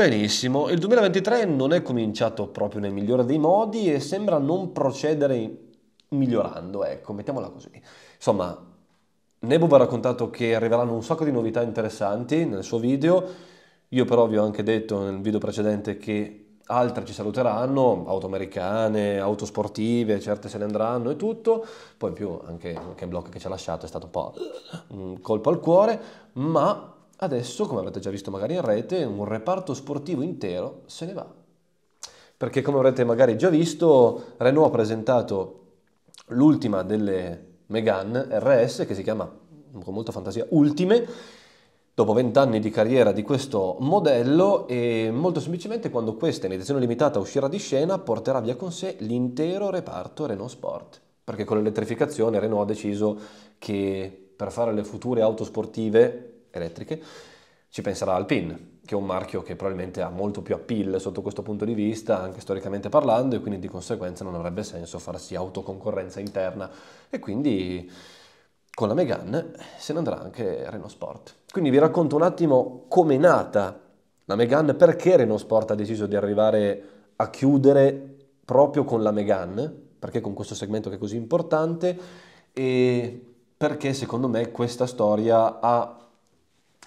Benissimo, il 2023 non è cominciato proprio nel migliore dei modi e sembra non procedere migliorando, ecco, mettiamola così. Insomma, Nebo vi ha raccontato che arriveranno un sacco di novità interessanti nel suo video, io però vi ho anche detto nel video precedente che altre ci saluteranno, auto americane, auto sportive, certe se ne andranno e tutto, poi in più anche, il blog che ci ha lasciato è stato un po' un mm, colpo al cuore, ma Adesso, come avete già visto magari in rete, un reparto sportivo intero se ne va. Perché come avrete magari già visto, Renault ha presentato l'ultima delle Megan RS che si chiama, con molta fantasia, Ultime, dopo vent'anni di carriera di questo modello e molto semplicemente quando questa in edizione limitata uscirà di scena porterà via con sé l'intero reparto Renault Sport, perché con l'elettrificazione Renault ha deciso che per fare le future auto sportive elettriche, ci penserà Alpine, che è un marchio che probabilmente ha molto più appeal sotto questo punto di vista, anche storicamente parlando, e quindi di conseguenza non avrebbe senso farsi autoconcorrenza interna. E quindi con la Megan se ne andrà anche Renault Sport. Quindi vi racconto un attimo come è nata la Megan, perché Renault Sport ha deciso di arrivare a chiudere proprio con la Megan, perché con questo segmento che è così importante e perché secondo me questa storia ha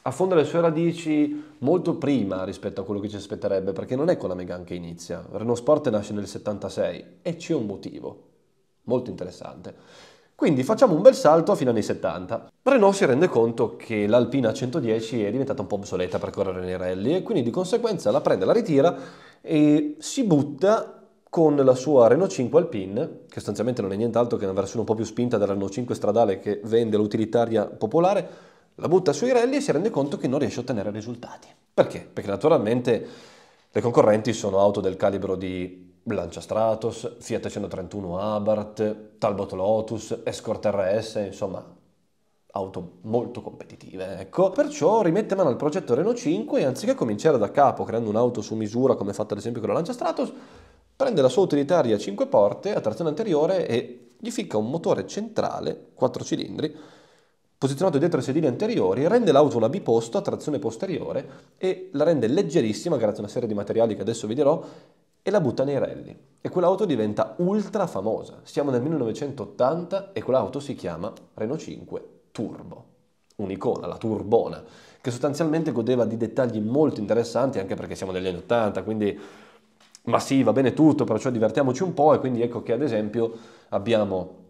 affonda le sue radici molto prima rispetto a quello che ci aspetterebbe, perché non è con la Megan che inizia. Renault Sport nasce nel 76 e c'è un motivo molto interessante. Quindi facciamo un bel salto fino agli anni 70. Renault si rende conto che l'Alpina 110 è diventata un po' obsoleta per correre nei rally e quindi di conseguenza la prende, la ritira e si butta con la sua Renault 5 Alpine, che sostanzialmente non è nient'altro che una versione un po' più spinta della Renault 5 stradale che vende l'utilitaria popolare, la butta sui rally e si rende conto che non riesce a ottenere risultati. Perché? Perché naturalmente le concorrenti sono auto del calibro di Lancia Stratos, Fiat 131 Abarth, Talbot Lotus, Escort RS, insomma auto molto competitive, ecco. Perciò rimette mano al progetto Renault 5 e anziché cominciare da capo creando un'auto su misura come fatto ad esempio con la Lancia Stratos, prende la sua utilitaria a 5 porte a trazione anteriore e gli ficca un motore centrale, 4 cilindri, posizionato dietro ai sedili anteriori, rende l'auto una biposto a trazione posteriore e la rende leggerissima grazie a una serie di materiali che adesso vi dirò e la butta nei rally. E quell'auto diventa ultra famosa. Siamo nel 1980 e quell'auto si chiama Renault 5 Turbo. Un'icona, la turbona, che sostanzialmente godeva di dettagli molto interessanti anche perché siamo negli anni 80, quindi ma sì, va bene tutto, perciò cioè, divertiamoci un po' e quindi ecco che ad esempio abbiamo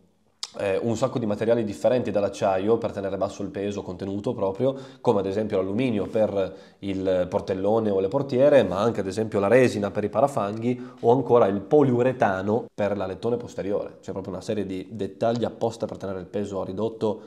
eh, un sacco di materiali differenti dall'acciaio per tenere basso il peso contenuto proprio, come ad esempio l'alluminio per il portellone o le portiere, ma anche ad esempio la resina per i parafanghi o ancora il poliuretano per l'alettone posteriore. C'è proprio una serie di dettagli apposta per tenere il peso ridotto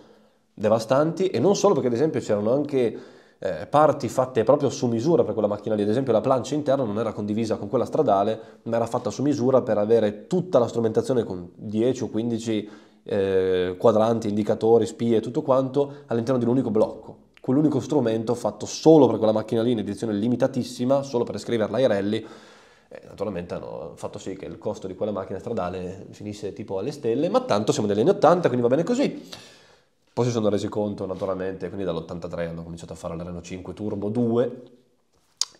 devastanti e non solo perché ad esempio c'erano anche eh, parti fatte proprio su misura per quella macchina lì, ad esempio la plancia interna non era condivisa con quella stradale, ma era fatta su misura per avere tutta la strumentazione con 10 o 15 eh, quadranti, indicatori, spie, tutto quanto all'interno di un unico blocco. Quell'unico strumento fatto solo per quella macchina lì in edizione limitatissima, solo per scriverla ai rally, eh, naturalmente hanno fatto sì che il costo di quella macchina stradale finisse tipo alle stelle, ma tanto siamo negli anni 80, quindi va bene così. Poi si sono resi conto naturalmente, quindi dall'83 hanno cominciato a fare la Renault 5 Turbo 2,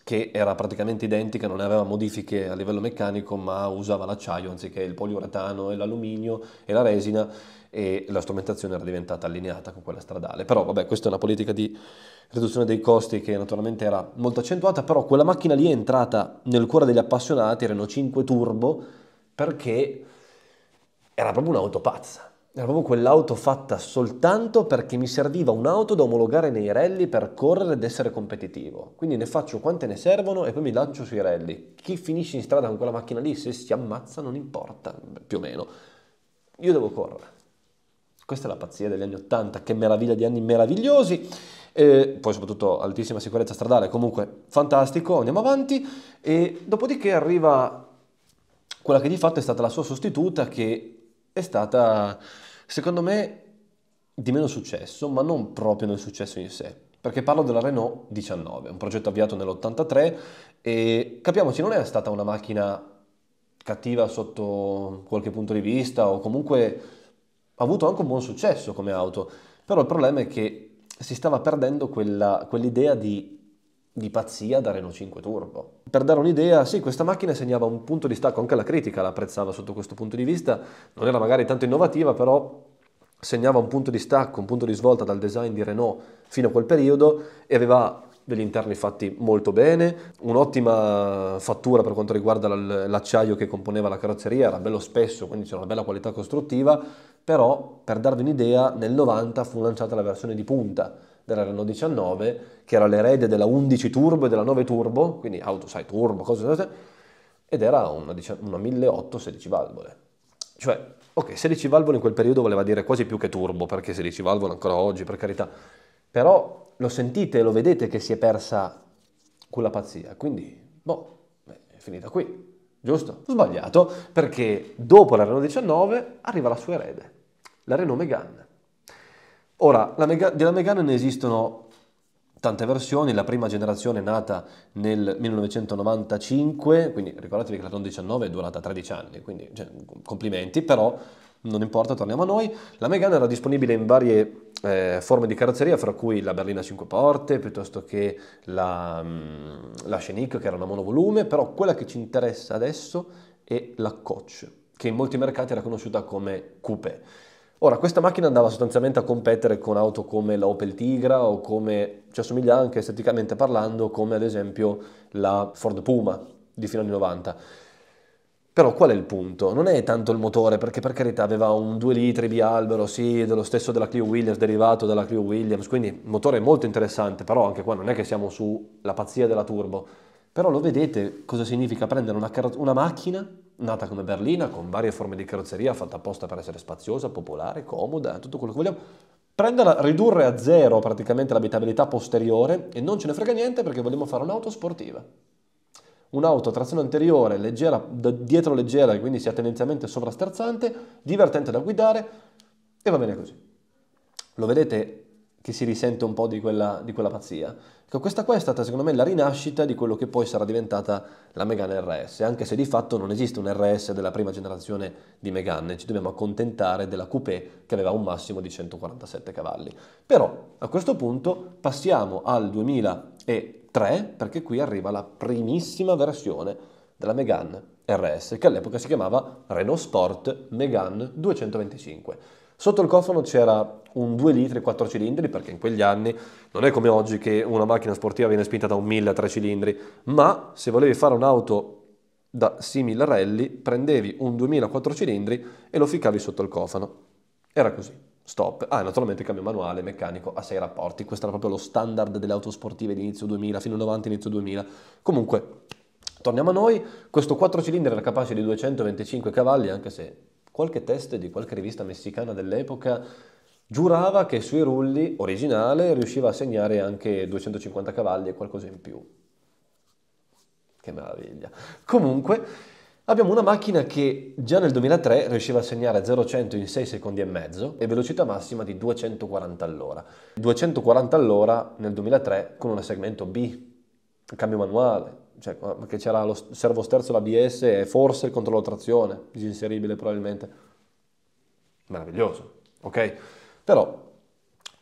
che era praticamente identica, non aveva modifiche a livello meccanico, ma usava l'acciaio anziché il poliuretano e l'alluminio e la resina e la strumentazione era diventata allineata con quella stradale. Però vabbè, questa è una politica di riduzione dei costi che naturalmente era molto accentuata, però quella macchina lì è entrata nel cuore degli appassionati, Renault 5 Turbo, perché era proprio un'auto pazza era proprio quell'auto fatta soltanto perché mi serviva un'auto da omologare nei rally per correre ed essere competitivo. Quindi ne faccio quante ne servono e poi mi lancio sui rally. Chi finisce in strada con quella macchina lì, se si ammazza, non importa, più o meno. Io devo correre. Questa è la pazzia degli anni Ottanta, che meraviglia di anni meravigliosi. E poi soprattutto altissima sicurezza stradale, comunque fantastico, andiamo avanti. E dopodiché arriva quella che di fatto è stata la sua sostituta che è stata, secondo me, di meno successo, ma non proprio nel successo in sé. Perché parlo della Renault 19, un progetto avviato nell'83 e capiamoci, non è stata una macchina cattiva sotto qualche punto di vista o comunque ha avuto anche un buon successo come auto, però il problema è che si stava perdendo quella, quell'idea di di pazzia da Renault 5 Turbo. Per dare un'idea, sì, questa macchina segnava un punto di stacco, anche la critica l'apprezzava sotto questo punto di vista, non era magari tanto innovativa, però segnava un punto di stacco, un punto di svolta dal design di Renault fino a quel periodo e aveva degli interni fatti molto bene, un'ottima fattura per quanto riguarda l'acciaio che componeva la carrozzeria, era bello spesso, quindi c'era una bella qualità costruttiva, però per darvi un'idea, nel 90 fu lanciata la versione di punta della Renault 19, che era l'erede della 11 Turbo e della 9 Turbo, quindi auto, sai, turbo, cose, ed era una, una 1800 16 valvole. Cioè, ok, 16 valvole in quel periodo voleva dire quasi più che turbo, perché 16 valvole ancora oggi, per carità, però lo sentite, lo vedete che si è persa quella pazzia, quindi, boh, è finita qui, giusto? Sbagliato, perché dopo la Renault 19 arriva la sua erede, la Renault Megane. Ora, Meg- della Megane ne esistono tante versioni, la prima generazione è nata nel 1995, quindi ricordatevi che la 19 è durata 13 anni, quindi cioè, complimenti, però non importa, torniamo a noi. La Megane era disponibile in varie eh, forme di carrozzeria, fra cui la berlina 5 porte, piuttosto che la, mm, la Scenic, che era una monovolume, però quella che ci interessa adesso è la Coach, che in molti mercati era conosciuta come coupé Ora, questa macchina andava sostanzialmente a competere con auto come la Opel Tigra o come, ci assomiglia anche esteticamente parlando, come ad esempio la Ford Puma di fine anni 90. Però qual è il punto? Non è tanto il motore, perché per carità aveva un 2 litri di albero, sì, dello stesso della Clio Williams, derivato dalla Clio Williams, quindi motore molto interessante, però anche qua non è che siamo sulla pazzia della turbo però lo vedete cosa significa prendere una, car- una, macchina nata come berlina, con varie forme di carrozzeria, fatta apposta per essere spaziosa, popolare, comoda, tutto quello che vogliamo, prenderla, ridurre a zero praticamente l'abitabilità posteriore e non ce ne frega niente perché vogliamo fare un'auto sportiva. Un'auto a trazione anteriore, leggera, dietro leggera, e quindi sia tendenzialmente sovrasterzante, divertente da guidare e va bene così. Lo vedete che si risente un po' di quella, di quella pazzia. Ecco, questa qua è stata secondo me la rinascita di quello che poi sarà diventata la Megane RS, anche se di fatto non esiste un RS della prima generazione di Megane, ci dobbiamo accontentare della coupé che aveva un massimo di 147 cavalli. Però a questo punto passiamo al 2003 perché qui arriva la primissima versione della Megane RS che all'epoca si chiamava Renault Sport Megane 225. Sotto il cofano c'era un 2 litri 4 cilindri, perché in quegli anni non è come oggi che una macchina sportiva viene spinta da un 1000 a 3 cilindri, ma se volevi fare un'auto da simile rally, prendevi un 2000 a 4 cilindri e lo ficcavi sotto il cofano. Era così. Stop. Ah, naturalmente cambio manuale, meccanico, a 6 rapporti. Questo era proprio lo standard delle auto sportive di inizio 2000, fino a 90, inizio 2000. Comunque, torniamo a noi. Questo 4 cilindri era capace di 225 cavalli, anche se qualche test di qualche rivista messicana dell'epoca giurava che sui rulli originale riusciva a segnare anche 250 cavalli e qualcosa in più. Che meraviglia. Comunque abbiamo una macchina che già nel 2003 riusciva a segnare 0-100 in 6 secondi e mezzo e velocità massima di 240 all'ora. 240 all'ora nel 2003 con un segmento B, cambio manuale, cioè, perché c'era lo servo sterzo, l'ABS e forse il controllo trazione, disinseribile probabilmente. Meraviglioso, ok? Però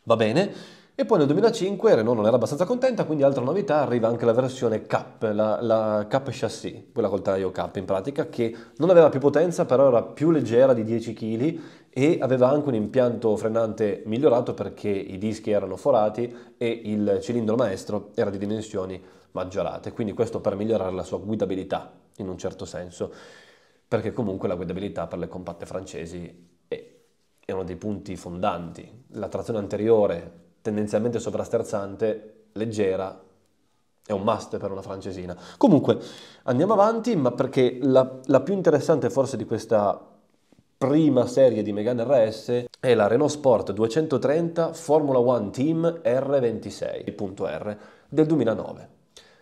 va bene. E poi nel 2005 Renault non era abbastanza contenta, quindi altra novità arriva anche la versione Cap, la, la Cap chassis, quella col taglio Cap in pratica, che non aveva più potenza, però era più leggera di 10 kg e aveva anche un impianto frenante migliorato perché i dischi erano forati e il cilindro maestro era di dimensioni maggiorate, quindi questo per migliorare la sua guidabilità in un certo senso, perché comunque la guidabilità per le compatte francesi è, è uno dei punti fondanti. La trazione anteriore, tendenzialmente sovrasterzante, leggera, è un must per una francesina. Comunque andiamo avanti, ma perché la, la più interessante forse di questa prima serie di Megane RS è la Renault Sport 230 Formula One Team R26.R del 2009.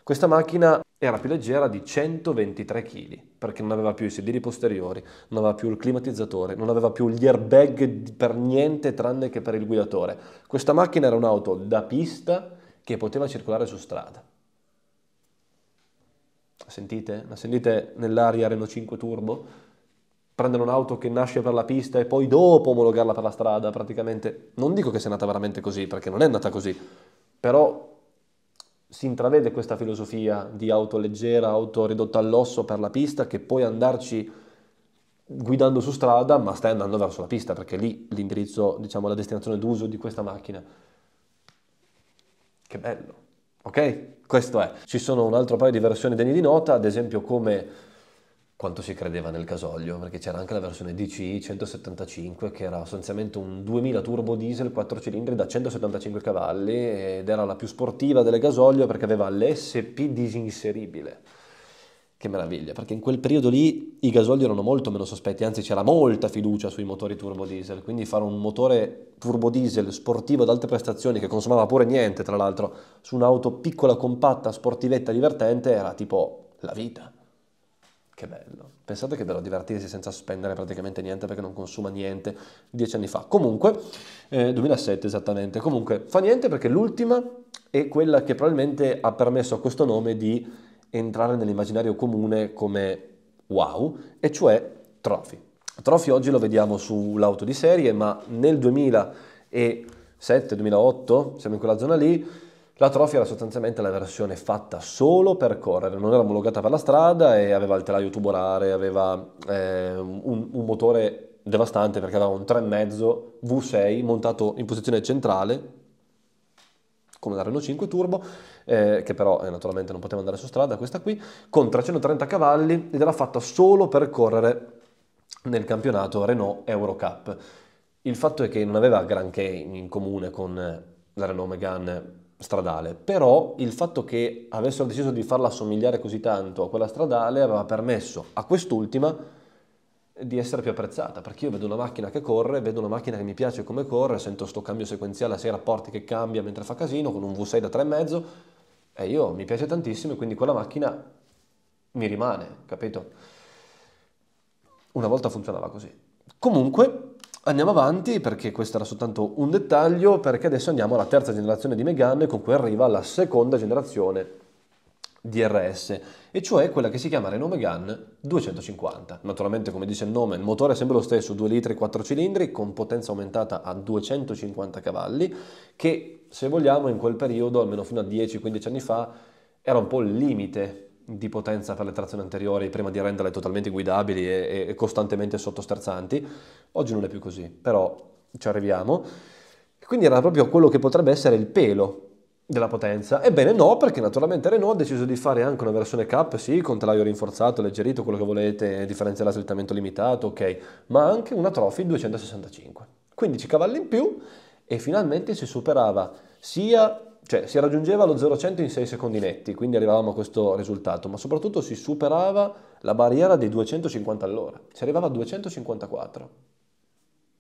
Questa macchina era più leggera di 123 kg perché non aveva più i sedili posteriori, non aveva più il climatizzatore, non aveva più gli airbag per niente tranne che per il guidatore. Questa macchina era un'auto da pista che poteva circolare su strada. La sentite? La sentite nell'aria Renault 5 Turbo? Prendere un'auto che nasce per la pista e poi dopo omologarla per la strada praticamente. Non dico che sia nata veramente così perché non è nata così, però si intravede questa filosofia di auto leggera, auto ridotta all'osso per la pista, che puoi andarci guidando su strada, ma stai andando verso la pista, perché lì l'indirizzo, diciamo, la destinazione d'uso di questa macchina. Che bello, ok? Questo è. Ci sono un altro paio di versioni degne di nota, ad esempio come quanto si credeva nel gasolio, perché c'era anche la versione DCI 175 che era sostanzialmente un 2000 turbo diesel 4 cilindri da 175 cavalli ed era la più sportiva delle gasolio perché aveva l'SP disinseribile. Che meraviglia, perché in quel periodo lì i gasolio erano molto meno sospetti, anzi c'era molta fiducia sui motori turbo diesel, quindi fare un motore turbo diesel sportivo ad alte prestazioni che consumava pure niente, tra l'altro, su un'auto piccola, compatta, sportivetta, divertente era tipo la vita. Che bello. Pensate che bello divertirsi senza spendere praticamente niente perché non consuma niente dieci anni fa. Comunque, eh, 2007 esattamente. Comunque, fa niente perché l'ultima è quella che probabilmente ha permesso a questo nome di entrare nell'immaginario comune come wow, e cioè Trophy. Trophy oggi lo vediamo sull'auto di serie, ma nel 2007-2008, siamo in quella zona lì, la Trophy era sostanzialmente la versione fatta solo per correre, non era omologata per la strada e aveva il telaio tubolare, aveva eh, un, un, motore devastante perché aveva un 3,5 V6 montato in posizione centrale come la Renault 5 Turbo, eh, che però eh, naturalmente non poteva andare su strada, questa qui, con 330 cavalli ed era fatta solo per correre nel campionato Renault Eurocup. Il fatto è che non aveva granché in comune con la Renault Megane stradale, però il fatto che avessero deciso di farla assomigliare così tanto a quella stradale aveva permesso a quest'ultima di essere più apprezzata, perché io vedo una macchina che corre, vedo una macchina che mi piace come corre, sento sto cambio sequenziale a 6 rapporti che cambia mentre fa casino, con un V6 da 3,5, e io mi piace tantissimo e quindi quella macchina mi rimane, capito? Una volta funzionava così. Comunque, Andiamo avanti perché questo era soltanto un dettaglio, perché adesso andiamo alla terza generazione di Megane con cui arriva la seconda generazione DRS, e cioè quella che si chiama Renault Megane 250. Naturalmente, come dice il nome, il motore è sempre lo stesso, 2 litri 4 cilindri con potenza aumentata a 250 cavalli, che se vogliamo in quel periodo, almeno fino a 10-15 anni fa, era un po' il limite di potenza per le trazioni anteriori prima di renderle totalmente guidabili e, e costantemente sottosterzanti. Oggi non è più così, però ci arriviamo. Quindi era proprio quello che potrebbe essere il pelo della potenza. Ebbene no, perché naturalmente Renault ha deciso di fare anche una versione cap, sì, con telaio rinforzato, alleggerito, quello che volete, differenziale slittamento limitato, ok, ma anche una Trophy 265. 15 cavalli in più e finalmente si superava sia cioè si raggiungeva lo 0-100 in 6 secondi netti, quindi arrivavamo a questo risultato, ma soprattutto si superava la barriera dei 250 all'ora, si arrivava a 254.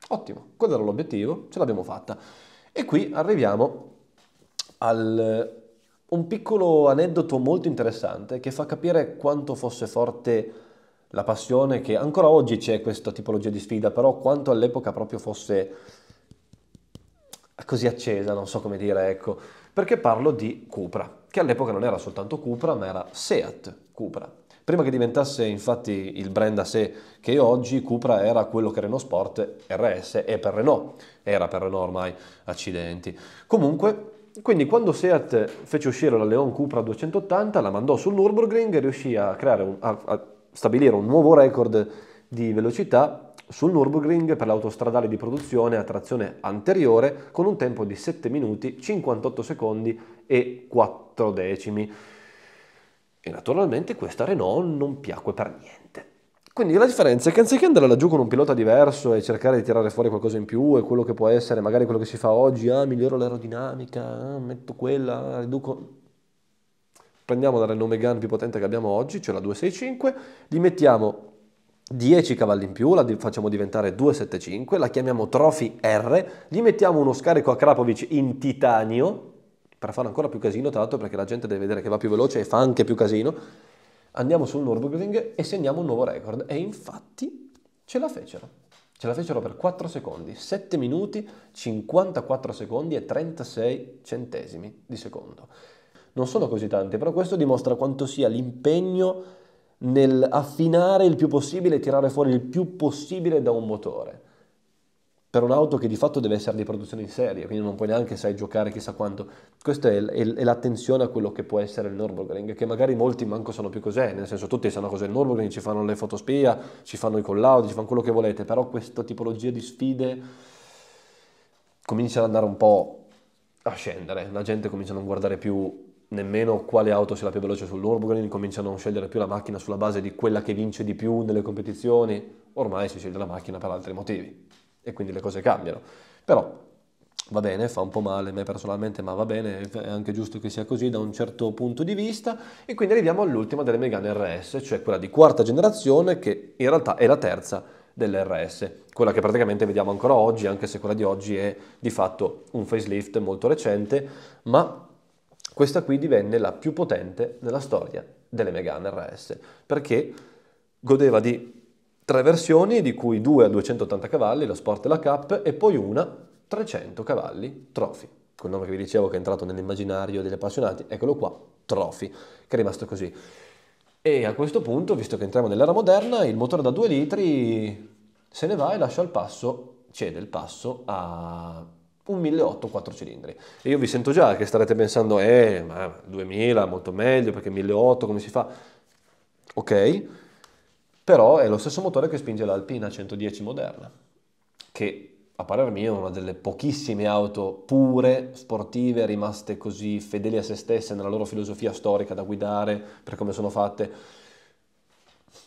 Ottimo, quello era l'obiettivo, ce l'abbiamo fatta. E qui arriviamo a un piccolo aneddoto molto interessante che fa capire quanto fosse forte la passione che ancora oggi c'è questa tipologia di sfida, però quanto all'epoca proprio fosse così accesa, non so come dire, ecco perché parlo di Cupra, che all'epoca non era soltanto Cupra, ma era Seat Cupra. Prima che diventasse infatti il brand a sé che è oggi, Cupra era quello che Renault Sport RS è per Renault, era per Renault ormai, accidenti. Comunque, quindi quando Seat fece uscire la Leon Cupra 280, la mandò sul Nürburgring e riuscì a, un, a, a stabilire un nuovo record di velocità sul Nürburgring per l'autostradale di produzione a trazione anteriore con un tempo di 7 minuti 58 secondi e 4 decimi. E naturalmente questa Renault non piacque per niente. Quindi la differenza è che anziché andare laggiù con un pilota diverso e cercare di tirare fuori qualcosa in più e quello che può essere magari quello che si fa oggi, ah miglioro l'aerodinamica, ah, metto quella, ah, riduco... Prendiamo la Renault Megane più potente che abbiamo oggi, cioè la 265, gli mettiamo 10 cavalli in più, la facciamo diventare 275, la chiamiamo Trophy R, gli mettiamo uno scarico a Krapovic in titanio, per fare ancora più casino tra l'altro perché la gente deve vedere che va più veloce e fa anche più casino, andiamo sul Nürburgring e segniamo un nuovo record. E infatti ce la fecero. Ce la fecero per 4 secondi, 7 minuti, 54 secondi e 36 centesimi di secondo. Non sono così tanti, però questo dimostra quanto sia l'impegno nel affinare il più possibile e tirare fuori il più possibile da un motore. Per un'auto che di fatto deve essere di produzione in serie, quindi non puoi neanche sai giocare chissà quanto. Questa è, è, è l'attenzione a quello che può essere il Nürburgring, che magari molti manco sanno più cos'è, nel senso tutti sanno cos'è il Nürburgring, ci fanno le fotospia, ci fanno i collaudi, ci fanno quello che volete, però questa tipologia di sfide comincia ad andare un po' a scendere, la gente comincia a non guardare più nemmeno quale auto sia la più veloce sull'Urburgring, cominciano a non scegliere più la macchina sulla base di quella che vince di più nelle competizioni, ormai si sceglie la macchina per altri motivi e quindi le cose cambiano. Però va bene, fa un po' male a me personalmente, ma va bene, è anche giusto che sia così da un certo punto di vista. E quindi arriviamo all'ultima delle Megane RS, cioè quella di quarta generazione, che in realtà è la terza dell'RS, quella che praticamente vediamo ancora oggi, anche se quella di oggi è di fatto un facelift molto recente, ma questa qui divenne la più potente nella storia delle Megane RS, perché godeva di tre versioni, di cui due a 280 cavalli, la Sport e la Cup, e poi una 300 cavalli Trophy. Quel nome che vi dicevo che è entrato nell'immaginario degli appassionati, eccolo qua, Trophy, che è rimasto così. E a questo punto, visto che entriamo nell'era moderna, il motore da 2 litri se ne va e lascia il passo, cede il passo a un 1.800 4 cilindri. E io vi sento già che starete pensando, eh, ma 2.000 molto meglio perché 1.800 come si fa? Ok, però è lo stesso motore che spinge l'Alpina 110 moderna, che a parer mio è una delle pochissime auto pure, sportive, rimaste così fedeli a se stesse nella loro filosofia storica da guidare, per come sono fatte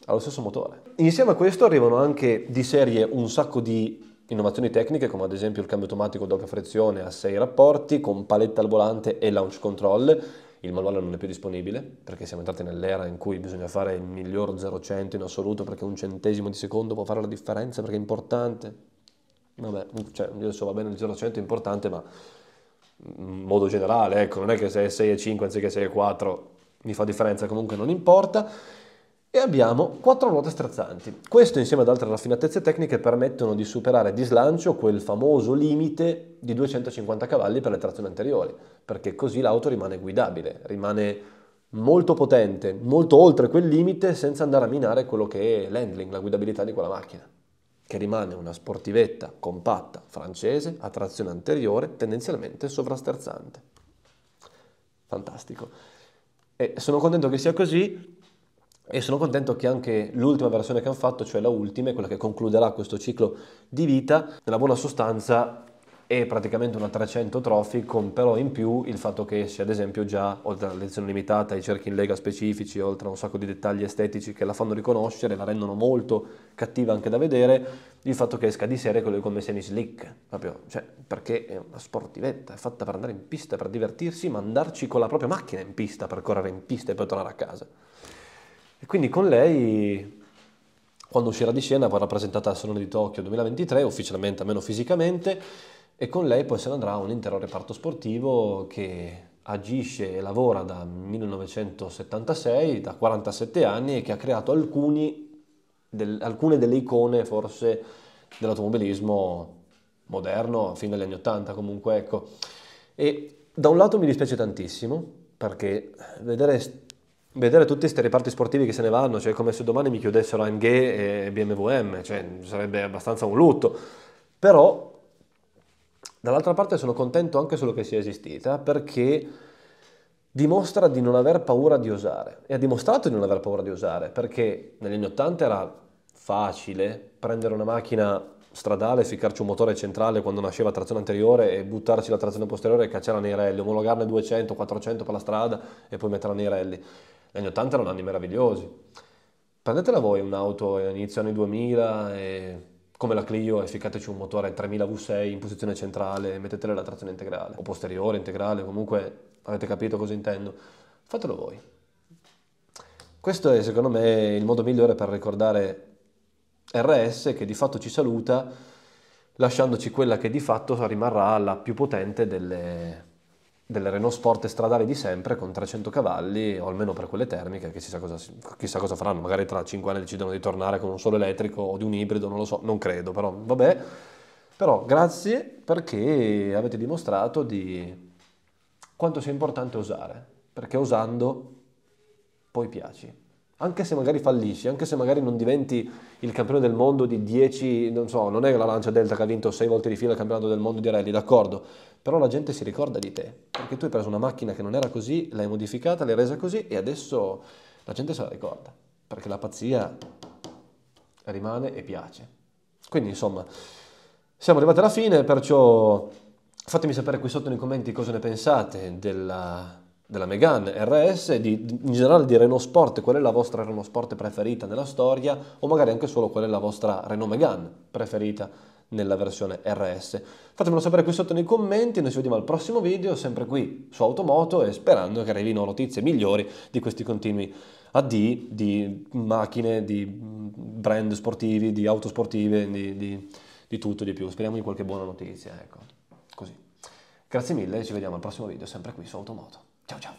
ha lo stesso motore. Insieme a questo arrivano anche di serie un sacco di Innovazioni tecniche come ad esempio il cambio automatico doppia frizione a 6 rapporti con paletta al volante e launch control. Il manuale non è più disponibile perché siamo entrati nell'era in cui bisogna fare il miglior 0 in assoluto perché un centesimo di secondo può fare la differenza perché è importante. Vabbè, cioè, io va bene il 0 è importante ma in modo generale, ecco, non è che se è 6 e 5 anziché 6 e 4 mi fa differenza, comunque non importa e abbiamo quattro ruote strazzanti. Questo insieme ad altre raffinatezze tecniche permettono di superare di slancio quel famoso limite di 250 cavalli per le trazioni anteriori, perché così l'auto rimane guidabile, rimane molto potente, molto oltre quel limite senza andare a minare quello che è l'handling, la guidabilità di quella macchina, che rimane una sportivetta compatta francese a trazione anteriore tendenzialmente sovrasterzante. Fantastico. E sono contento che sia così e sono contento che anche l'ultima versione che hanno fatto, cioè la ultima, quella che concluderà questo ciclo di vita, nella buona sostanza è praticamente una 300 trophy con però in più il fatto che sia ad esempio già oltre alla lezione limitata ai cerchi in lega specifici oltre a un sacco di dettagli estetici che la fanno riconoscere la rendono molto cattiva anche da vedere il fatto che esca di serie con le connessioni slick proprio cioè perché è una sportivetta è fatta per andare in pista per divertirsi ma andarci con la propria macchina in pista per correre in pista e poi tornare a casa e quindi con lei, quando uscirà di scena, verrà presentata al Salone di Tokyo 2023, ufficialmente, almeno fisicamente, e con lei poi se ne andrà un intero reparto sportivo che agisce e lavora da 1976, da 47 anni, e che ha creato alcuni, del, alcune delle icone forse dell'automobilismo moderno, fin dagli anni 80 comunque, ecco. E da un lato mi dispiace tantissimo, perché vedere vedere tutti questi reparti sportivi che se ne vanno, cioè come se domani mi chiudessero AMG e BMWM, cioè sarebbe abbastanza un lutto. Però dall'altra parte sono contento anche solo che sia esistita perché dimostra di non aver paura di osare e ha dimostrato di non aver paura di osare perché negli anni 80 era facile prendere una macchina stradale, ficcarci un motore centrale quando nasceva trazione anteriore e buttarci la trazione posteriore e cacciarla nei rally, omologarne 200, 400 per la strada e poi metterla nei rally. Gli anni 80 erano anni meravigliosi. Prendetela voi un'auto inizio anni 2000 e come la Clio e eh, ficcateci un motore 3000 V6 in posizione centrale e mettetele la trazione integrale o posteriore, integrale, comunque avete capito cosa intendo. Fatelo voi. Questo è secondo me il modo migliore per ricordare RS che di fatto ci saluta lasciandoci quella che di fatto rimarrà la più potente delle, delle Renault Sport stradali di sempre con 300 cavalli o almeno per quelle termiche che chissà cosa, chissà cosa faranno magari tra 5 anni decidono di tornare con un solo elettrico o di un ibrido non lo so non credo però vabbè però grazie perché avete dimostrato di quanto sia importante osare perché osando poi piaci anche se magari fallisci, anche se magari non diventi il campione del mondo di 10, non so, non è la Lancia Delta che ha vinto 6 volte di fila il campionato del mondo di rally, d'accordo, però la gente si ricorda di te, perché tu hai preso una macchina che non era così, l'hai modificata, l'hai resa così e adesso la gente se la ricorda, perché la pazzia rimane e piace. Quindi insomma, siamo arrivati alla fine, perciò fatemi sapere qui sotto nei commenti cosa ne pensate della della Megan RS, di, in generale di Renault Sport, qual è la vostra Renault Sport preferita nella storia o magari anche solo qual è la vostra Renault Megan preferita nella versione RS. Fatemelo sapere qui sotto nei commenti, noi ci vediamo al prossimo video, sempre qui su Automoto e sperando che arrivino notizie migliori di questi continui AD di macchine, di brand sportivi, di auto sportive, di, di, di tutto di più. Speriamo di qualche buona notizia, ecco, così. Grazie mille e ci vediamo al prossimo video, sempre qui su Automoto. 讲讲。